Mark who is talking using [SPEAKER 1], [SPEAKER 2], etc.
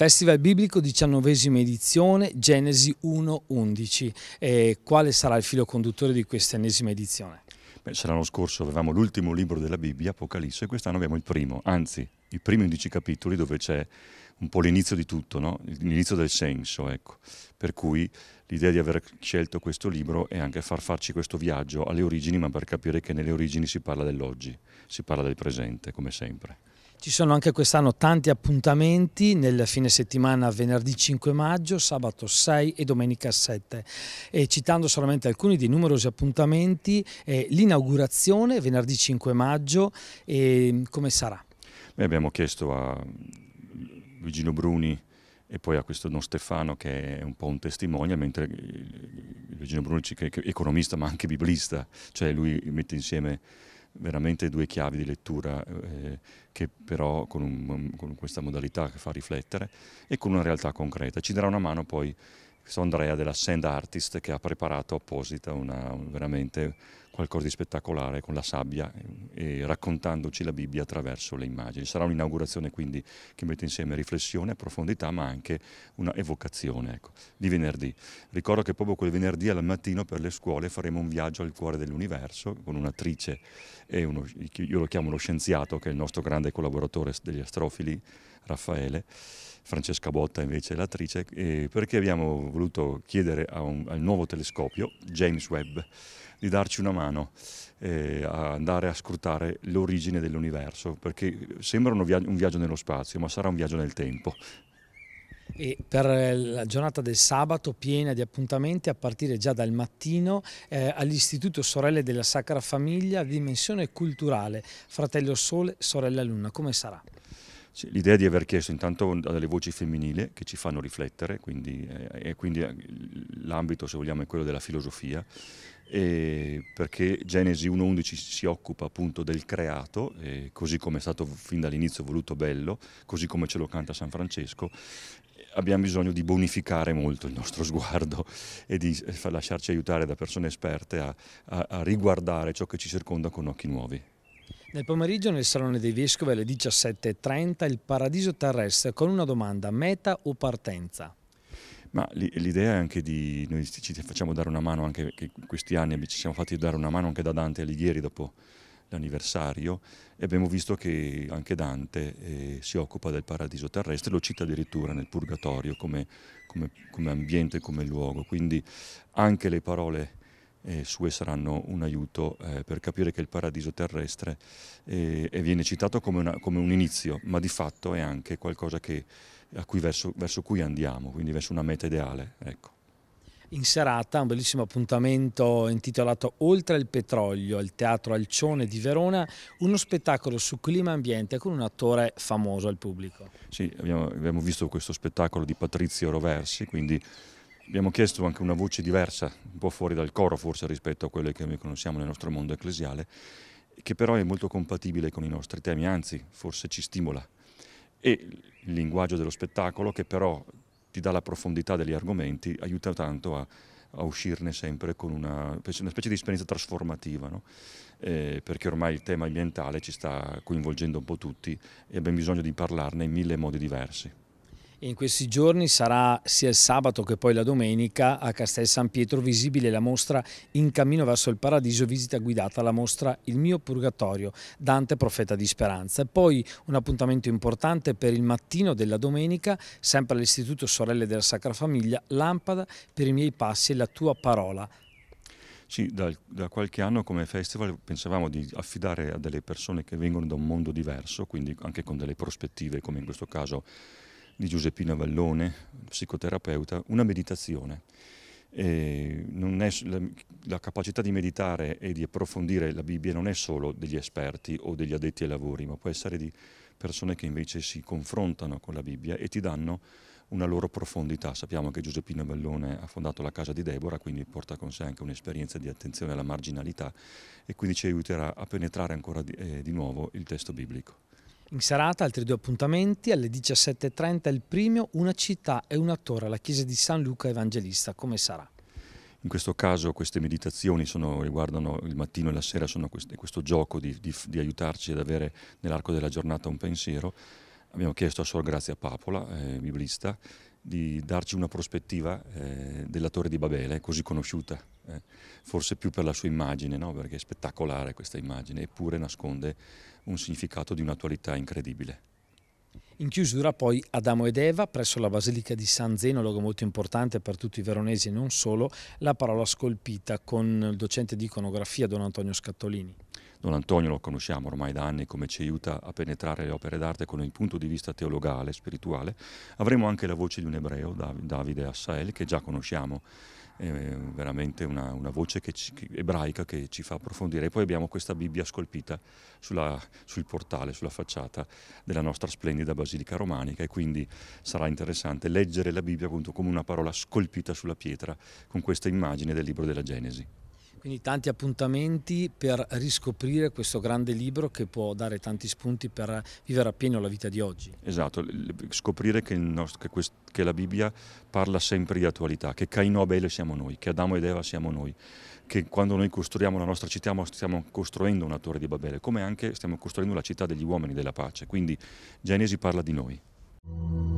[SPEAKER 1] Festival Biblico diciannovesima edizione Genesi 1.11. Eh, quale sarà il filo conduttore di questa ennesima edizione?
[SPEAKER 2] Beh, l'anno scorso avevamo l'ultimo libro della Bibbia, Apocalisse, e quest'anno abbiamo il primo, anzi i primi 11 capitoli dove c'è un po' l'inizio di tutto, no? l'inizio del senso. Ecco. Per cui l'idea di aver scelto questo libro è anche far farci questo viaggio alle origini, ma per capire che nelle origini si parla dell'oggi, si parla del presente, come sempre.
[SPEAKER 1] Ci sono anche quest'anno tanti appuntamenti nel fine settimana venerdì 5 maggio, sabato 6 e domenica 7. E citando solamente alcuni dei numerosi appuntamenti, l'inaugurazione venerdì 5 maggio, eh, come sarà?
[SPEAKER 2] Beh, abbiamo chiesto a Luigino Bruni e poi a questo Don Stefano che è un po' un testimone, mentre Luigino Bruni è economista ma anche biblista, cioè lui mette insieme veramente due chiavi di lettura eh, che però con, un, con, questa modalità che fa riflettere e con una realtà concreta. Ci darà una mano poi Andrea della Sand Artist che ha preparato apposita una, veramente qualcosa di spettacolare con la sabbia eh, e raccontandoci la Bibbia attraverso le immagini. Sarà un'inaugurazione quindi che mette insieme riflessione, profondità ma anche una evocazione ecco, di venerdì. Ricordo che proprio quel venerdì al mattino per le scuole faremo un viaggio al cuore dell'universo con un'attrice e uno, io lo chiamo lo scienziato che è il nostro grande collaboratore degli astrofili Raffaele, Francesca Botta invece è l'attrice, perché abbiamo voluto chiedere un, al nuovo telescopio James Webb di darci una mano eh, a andare a scrutare l'origine dell'universo, perché sembra via- un viaggio nello spazio, ma sarà un viaggio nel tempo.
[SPEAKER 1] E per eh, la giornata del sabato piena di appuntamenti a partire già dal mattino eh, all'Istituto Sorelle della Sacra Famiglia, dimensione culturale, Fratello Sole, Sorella Luna, come sarà?
[SPEAKER 2] L'idea di aver chiesto intanto delle voci femminili che ci fanno riflettere, quindi, eh, e quindi eh, l'ambito se vogliamo è quello della filosofia, perché Genesi 1.11 si occupa appunto del creato, così come è stato fin dall'inizio voluto bello, così come ce lo canta San Francesco, abbiamo bisogno di bonificare molto il nostro sguardo e di lasciarci aiutare da persone esperte a, a, a riguardare ciò che ci circonda con occhi nuovi.
[SPEAKER 1] Nel pomeriggio nel Salone dei Vescovi alle 17.30 il Paradiso Terrestre con una domanda meta o partenza.
[SPEAKER 2] Ma l'idea è anche di, noi ci facciamo dare una mano anche, che questi anni ci siamo fatti dare una mano anche da Dante Alighieri dopo l'anniversario e abbiamo visto che anche Dante eh, si occupa del paradiso terrestre, lo cita addirittura nel purgatorio come, come, come ambiente, come luogo, quindi anche le parole eh, sue saranno un aiuto eh, per capire che il paradiso terrestre eh, viene citato come, una, come, un inizio, ma di fatto è anche qualcosa che, cui verso, verso, cui andiamo, quindi verso una meta ideale. Ecco.
[SPEAKER 1] In serata un bellissimo appuntamento intitolato Oltre il petrolio al Teatro Alcione di Verona, uno spettacolo su clima e ambiente con un attore famoso al pubblico.
[SPEAKER 2] Sì, abbiamo, abbiamo visto questo spettacolo di Patrizio Roversi, quindi Abbiamo chiesto anche una voce diversa, un po' fuori dal coro forse rispetto a quelle che noi conosciamo nel nostro mondo ecclesiale, che però è molto compatibile con i nostri temi, anzi forse ci stimola. E il linguaggio dello spettacolo che però ti dà la profondità degli argomenti, aiuta tanto a, a uscirne sempre con una, una, specie di esperienza trasformativa, no? eh, perché ormai il tema ambientale ci sta coinvolgendo un po' tutti e abbiamo bisogno di parlarne in mille modi diversi. In questi giorni sarà sia
[SPEAKER 1] il sabato che poi la domenica a Castel San Pietro visibile la mostra In cammino verso il paradiso, visita guidata alla mostra Il mio purgatorio, Dante profeta di speranza. E poi un appuntamento importante per il mattino della domenica, sempre all'Istituto Sorelle della Sacra Famiglia, Lampada per i miei passi e la tua parola.
[SPEAKER 2] Sì, da, da, qualche anno come festival pensavamo di affidare a delle persone che vengono da un mondo diverso, quindi anche con delle prospettive, come in questo caso di Giuseppina Vallone, psicoterapeuta, una meditazione. La, la, capacità di meditare e di approfondire la Bibbia non è solo degli esperti o degli addetti ai lavori, ma può essere di persone che invece si confrontano con la Bibbia e ti danno una loro profondità. Sappiamo che Giuseppina Vallone ha fondato la casa di Deborah, quindi porta con sé anche un'esperienza di attenzione alla marginalità e quindi ci aiuterà a penetrare ancora di, eh, di nuovo il testo biblico.
[SPEAKER 1] In serata altri due appuntamenti, alle 17.30 il primo Una città e una torre alla chiesa di San Luca Evangelista, come sarà?
[SPEAKER 2] In questo caso queste meditazioni sono, riguardano il mattino e la sera, sono questo, questo gioco di, di, di aiutarci ad avere nell'arco della giornata un pensiero abbiamo chiesto a Sor Grazia Papola, eh, biblista, di darci una prospettiva eh, della Torre di Babele, così conosciuta, eh, forse più per la sua immagine, no? perché è spettacolare questa immagine, eppure nasconde un significato di un'attualità incredibile.
[SPEAKER 1] In chiusura poi Adamo ed Eva presso la Basilica di San Zeno, luogo molto importante per tutti i veronesi e non solo, la parola scolpita con il docente di iconografia Don Antonio Scattolini.
[SPEAKER 2] Don Antonio lo conosciamo ormai da anni come ci aiuta a penetrare le opere d'arte con il punto di vista teologale, spirituale, avremo anche la voce di un ebreo, Davide Assael, che già conosciamo, è veramente una, una voce che ci, che, ebraica che ci fa approfondire. E poi abbiamo questa Bibbia scolpita sulla, sul portale, sulla facciata della nostra splendida Basilica Romanica e quindi sarà interessante leggere la Bibbia appunto come una parola scolpita sulla pietra con questa immagine del libro della Genesi.
[SPEAKER 1] Quindi tanti appuntamenti per riscoprire questo grande libro che può dare tanti spunti per vivere appieno la vita di oggi.
[SPEAKER 2] Esatto, scoprire che, nostro, che, quest, che la Bibbia parla sempre di attualità, che Caino Abele siamo noi, che Adamo ed Eva siamo noi, che quando noi costruiamo la nostra città stiamo costruendo una torre di Babele, come anche stiamo costruendo la città degli uomini della pace. Quindi Genesi parla di noi.